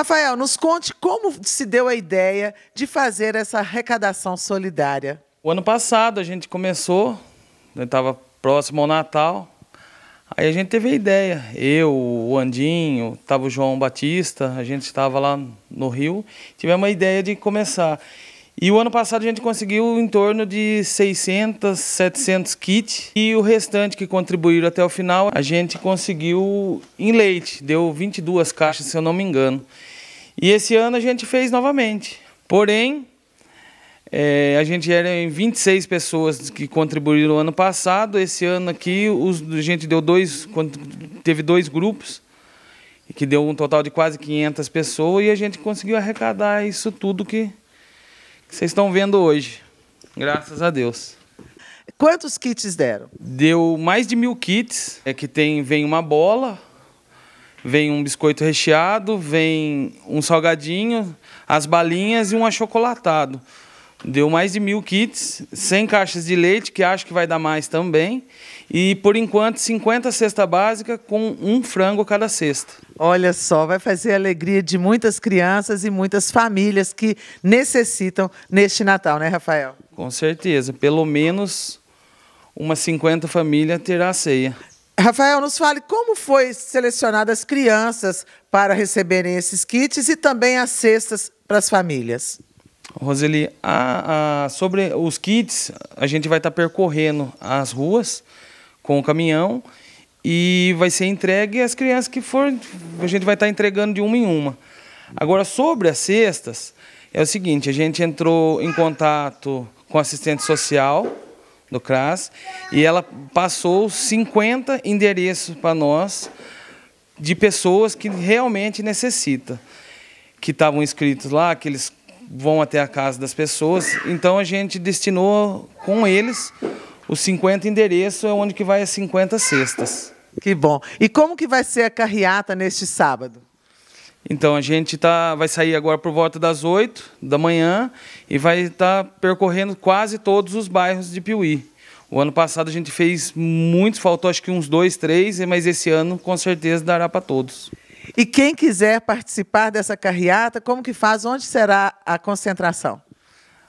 Rafael, nos conte como se deu a ideia de fazer essa arrecadação solidária. O ano passado a gente começou, estava né, próximo ao Natal, aí a gente teve a ideia. Eu, o Andinho, estava o João Batista, a gente estava lá no Rio, tivemos a ideia de começar. E o ano passado a gente conseguiu em torno de 600, 700 kits. E o restante que contribuíram até o final, a gente conseguiu em leite. Deu 22 caixas, se eu não me engano. E esse ano a gente fez novamente. Porém, é, a gente era em 26 pessoas que contribuíram ano passado. Esse ano aqui os, a gente deu dois, teve dois grupos, que deu um total de quase 500 pessoas, e a gente conseguiu arrecadar isso tudo que vocês estão vendo hoje. Graças a Deus. Quantos kits deram? Deu mais de mil kits. É que tem, vem uma bola, vem um biscoito recheado, vem um salgadinho, as balinhas e um achocolatado. Deu mais de mil kits, 100 caixas de leite, que acho que vai dar mais também. E, por enquanto, 50 cesta básica com um frango cada cesta. Olha só, vai fazer a alegria de muitas crianças e muitas famílias que necessitam neste Natal, né, Rafael? Com certeza. Pelo menos umas 50 famílias terá a ceia. Rafael, nos fale como foi selecionadas as crianças para receberem esses kits e também as cestas para as famílias. Roseli, a, a, sobre os kits, a gente vai estar tá percorrendo as ruas com o caminhão e vai ser entregue às crianças que for. A gente vai estar tá entregando de uma em uma. Agora, sobre as cestas, é o seguinte: a gente entrou em contato com a assistente social do CRAS e ela passou 50 endereços para nós de pessoas que realmente necessitam, que estavam inscritos lá, eles vão até a casa das pessoas. Então a gente destinou com eles os 50 endereços, é onde que vai as 50 cestas. Que bom. E como que vai ser a carreata neste sábado? Então a gente tá, vai sair agora por volta das 8 da manhã e vai estar tá percorrendo quase todos os bairros de Piuí. O ano passado a gente fez muitos, faltou acho que uns dois, três, mas esse ano com certeza dará para todos. E quem quiser participar dessa carreata, como que faz? Onde será a concentração?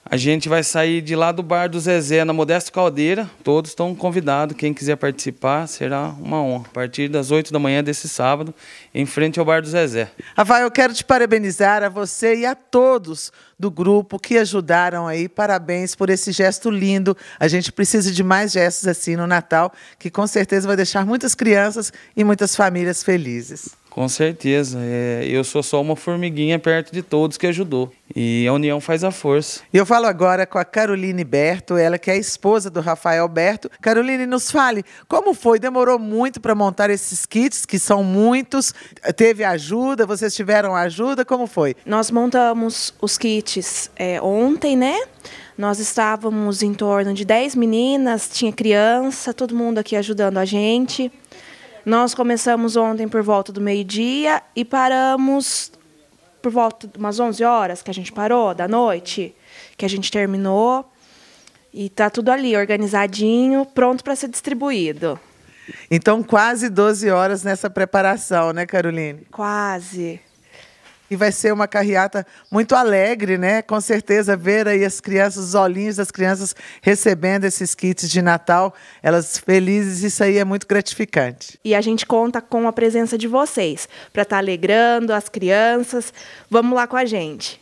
A gente vai sair de lá do bar do Zezé, na Modesto Caldeira. Todos estão convidados. Quem quiser participar, será uma honra. A partir das 8 da manhã desse sábado, em frente ao bar do Zezé. Rafael, eu quero te parabenizar a você e a todos do grupo que ajudaram aí. Parabéns por esse gesto lindo. A gente precisa de mais gestos assim no Natal, que com certeza vai deixar muitas crianças e muitas famílias felizes. Com certeza. É, eu sou só uma formiguinha perto de todos que ajudou. E a união faz a força. E eu falo agora com a Caroline Berto, ela que é a esposa do Rafael Berto. Caroline, nos fale, como foi? Demorou muito para montar esses kits, que são muitos? Teve ajuda? Vocês tiveram ajuda? Como foi? Nós montamos os kits é, ontem, né? Nós estávamos em torno de 10 meninas, tinha criança, todo mundo aqui ajudando a gente. Nós começamos ontem por volta do meio-dia e paramos por volta de umas 11 horas que a gente parou, da noite, que a gente terminou. E tá tudo ali, organizadinho, pronto para ser distribuído. Então, quase 12 horas nessa preparação, né, Caroline? Quase. E vai ser uma carreata muito alegre, né? Com certeza, ver aí as crianças, os olhinhos das crianças recebendo esses kits de Natal, elas felizes, isso aí é muito gratificante. E a gente conta com a presença de vocês para estar tá alegrando as crianças. Vamos lá com a gente.